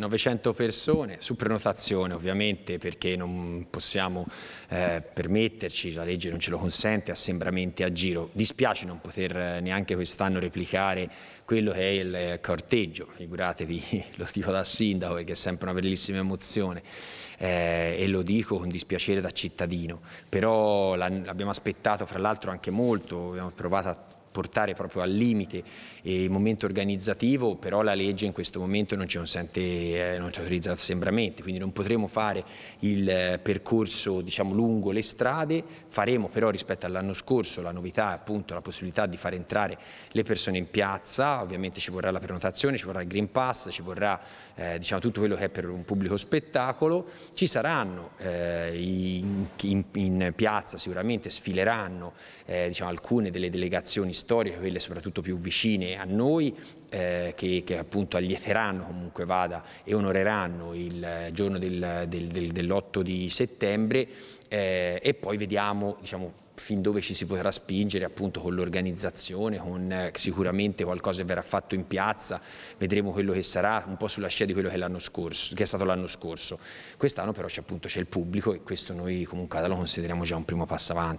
900 persone, su prenotazione ovviamente perché non possiamo eh, permetterci, la legge non ce lo consente, assembramenti a giro. Dispiace non poter eh, neanche quest'anno replicare quello che è il eh, corteggio, figuratevi, lo dico da sindaco perché è sempre una bellissima emozione eh, e lo dico con dispiacere da cittadino, però l'abbiamo aspettato fra l'altro anche molto, abbiamo provato a portare proprio al limite eh, il momento organizzativo, però la legge in questo momento non ci consente, eh, non ci autorizza assembramenti, quindi non potremo fare il eh, percorso diciamo, lungo le strade, faremo però rispetto all'anno scorso la novità appunto la possibilità di far entrare le persone in piazza, ovviamente ci vorrà la prenotazione, ci vorrà il Green Pass, ci vorrà eh, diciamo, tutto quello che è per un pubblico spettacolo, ci saranno eh, in, in, in, piazza sicuramente sfileranno diciamo, alcune delle delegazioni storiche, quelle soprattutto più vicine a noi, eh, che, che, appunto allieteranno comunque vada e onoreranno il eh, giorno del, del, del, dell'8 di settembre eh, e poi vediamo diciamo, fin dove ci si potrà spingere appunto con l'organizzazione, con eh, sicuramente qualcosa che verrà fatto in piazza, vedremo quello che sarà, un po' sulla scia di quello che, è, scorso, che è stato l'anno scorso. Quest'anno però c'è appunto c'è il pubblico e questo noi comunque lo consideriamo già un primo passo avanti.